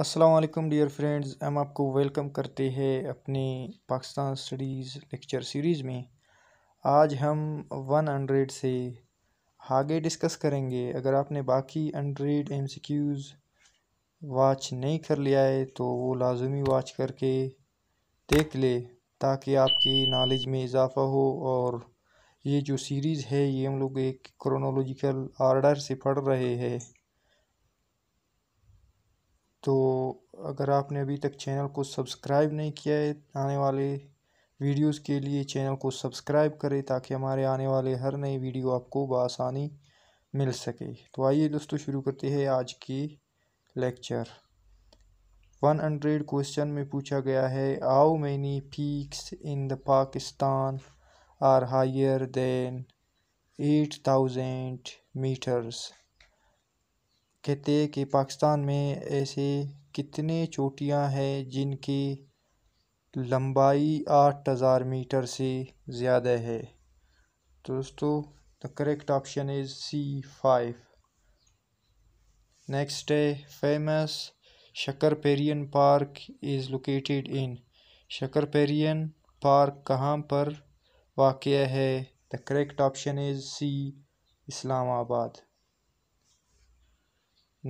अस्सलाम dear friends हम आपको वेलकम करते हैं अपने पाकिस्तान स्टडीज़ लेक्चर सीरीज़ में आज हम वन हंड्रेड से आगे डिस्कस करेंगे अगर आपने बाकी hundred M C Qs watch नहीं कर लिया है तो वो लाजमी वॉच करके देख ले ताकि आपकी नॉलेज में इजाफा हो और ये जो सीरीज़ है ये हम लोग एक क्रोनोलॉजिकल आर्डर से पढ़ रहे हैं तो अगर आपने अभी तक चैनल को सब्सक्राइब नहीं किया है आने वाले वीडियोस के लिए चैनल को सब्सक्राइब करें ताकि हमारे आने वाले हर नई वीडियो आपको बसानी मिल सके तो आइए दोस्तों शुरू करते हैं आज की लेक्चर वन हंड्रेड क्वेश्चन में पूछा गया है how many peaks in the Pakistan are higher than eight thousand metres कहते हैं कि पाकिस्तान में ऐसे कितने चोटियां हैं जिनकी लंबाई आठ हज़ार मीटर से ज़्यादा है तो दोस्तों the correct option is C five next है famous Shakarparian park is located in Shakarparian park कहाँ पर वाक़ है the correct option is C Islamabad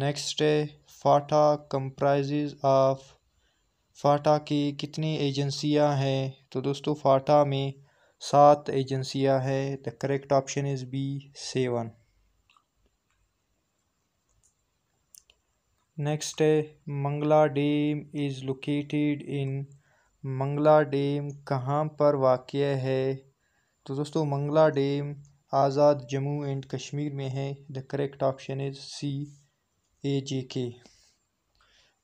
next है फाटा कंप्राइजेज ऑफ फाटा की कितनी एजेंसियां हैं तो दोस्तों फाटा में सात एजेंसियां हैं the correct option is B seven next है Mangla dam is located in Mangla dam कहाँ पर वाक़ है तो दोस्तों मंगला डैम आज़ाद जम्मू एंड कश्मीर में है the correct option is C A J K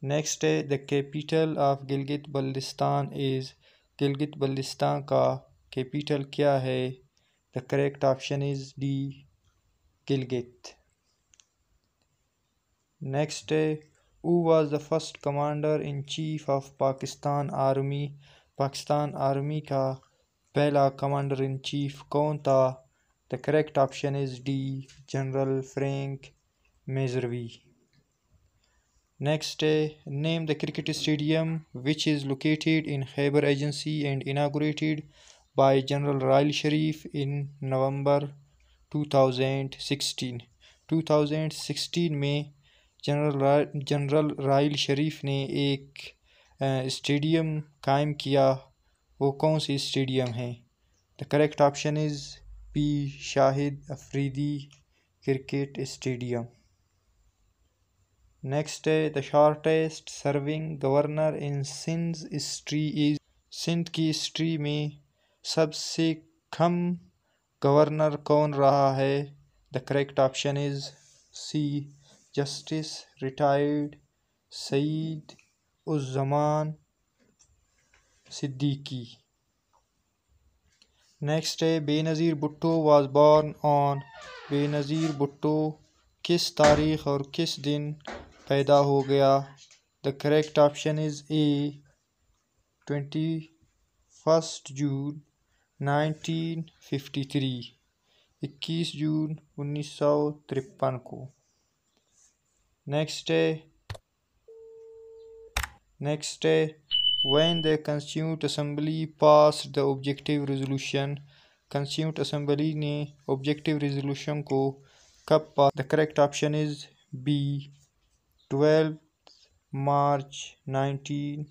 next है the capital of Gilgit Baltistan is Gilgit Baltistan का कैपिटल क्या है the correct option is D Gilgit next है who was the first commander in chief of pakistan army pakistan army ka pehla commander in chief kaun tha the correct option is d general frank meservy Next, uh, name the cricket stadium which is located in Khyber Agency and inaugurated by General Rail Sharif in November 2016. 2016 में general general राइल शरीफ ने एक stadium कायम किया वो कौन सी stadium है the correct option is P Shahid Afridi cricket stadium next day, the shortest serving governor in Sindh history is Sindh की हिस्ट्री में सबसे कम गवर्नर कौन रहा है the correct option is C justice retired Saeed Uzzaman Siddiqui next है Benazir Bhutto was born on Benazir Bhutto किस तारीख और किस दिन पैदा हो गया the correct option is A twenty first June nineteen fifty three इक्कीस जून उन्नीस सौ तिरपन को नेक्स्ट है नेक्स्ट है when the constituent assembly pass the objective resolution constituent assembly ने ऑब्जेक्टिव रेजोल्यूशन को कब pass the correct option is B twelve March nineteen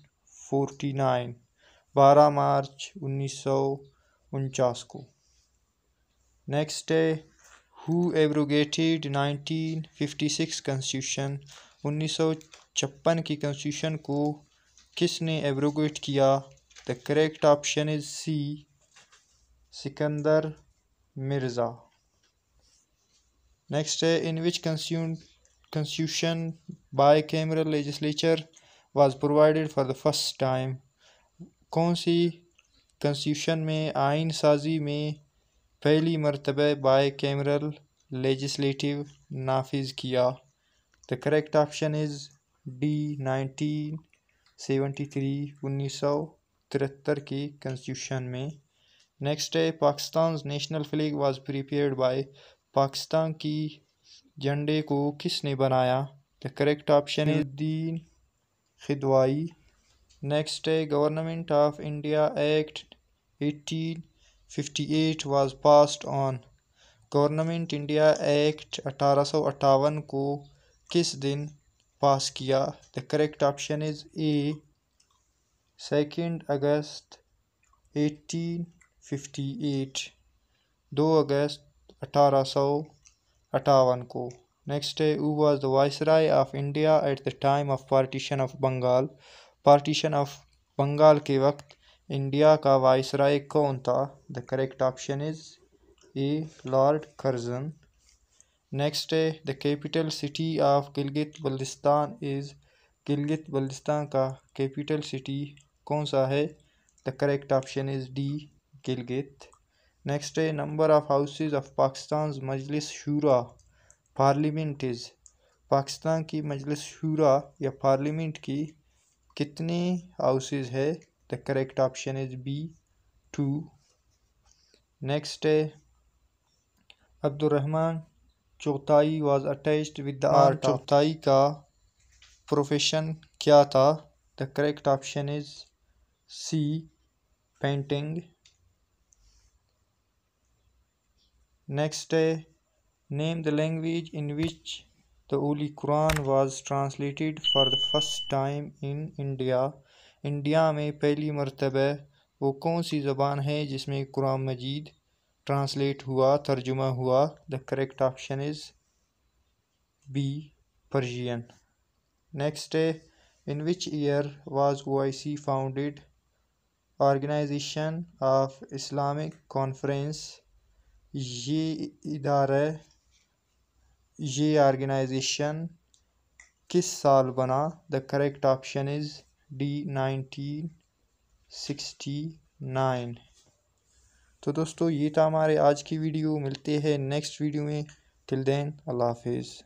forty nine बारह मार्च उन्नीस सौ उनचास को नेक्स्ट है हु फिफ्टी 1956 कॉन्स्टिट्यूशन उन्नीस सौ छप्पन की कॉन्स्टिट्यूशन को किसने एवरोगेट किया the correct option is C Sikandar Mirza next है in which consume constitution bicameral legislature was provided for the first time कौन सी कंस्टिट्यूशन में आइन साजी में पहली मरतब बाई कैमरल लेजिस्लेटिव नाफिज किया the correct option is D nineteen seventy three उन्नीस सौ तिहत्तर की कंस्टिट्यूशन में नेक्स्ट है Pakistan national flag was prepared by Pakistan की झंडे को किसने बनाया the correct option is Din Kidwai next है government of India act 1858 was passed on government India act अठारह को किस दिन पास किया the correct option is A second August 1858 दो अगस्त अठारह अठावन को नेक्स्ट है who was the viceroy of India at the time of partition of Bengal partition of Bengal के वक्त इंडिया का वाइसराय कौन था the correct option is A Lord Curzon next है the capital city of Gilgit Baltistan is Gilgit Baltistan का कैपिटल सिटी कौन सा है the correct option is D Gilgit next है number of houses of Pakistan Majlis Shura Parliament is Pakistan की मजलिस शूरा या पार्लियामेंट की कितनी हाउसेज है the correct option is B two next है Abdul Rahman Chughtai was attached with the art Chughtai का प्रोफेशन क्या था the correct option is C painting next है uh, the the in in which the holy Quran was for for the time time in India India में पहली मरतब वो कौन सी ज़बान है जिसमें कुरान मजीद ट्रांसलेट हुआ तर्जुमा हुआ the correct option is B Persian next है in which year was O I C founded organisation of Islamic conference ये इदारा ये ऑर्गेनाइजेशन किस साल बना the correct option is D nineteen sixty nine तो दोस्तों ये था हमारे आज की वीडियो मिलते हैं नेक्स्ट वीडियो में टिल देन अल्लाह हाफिज़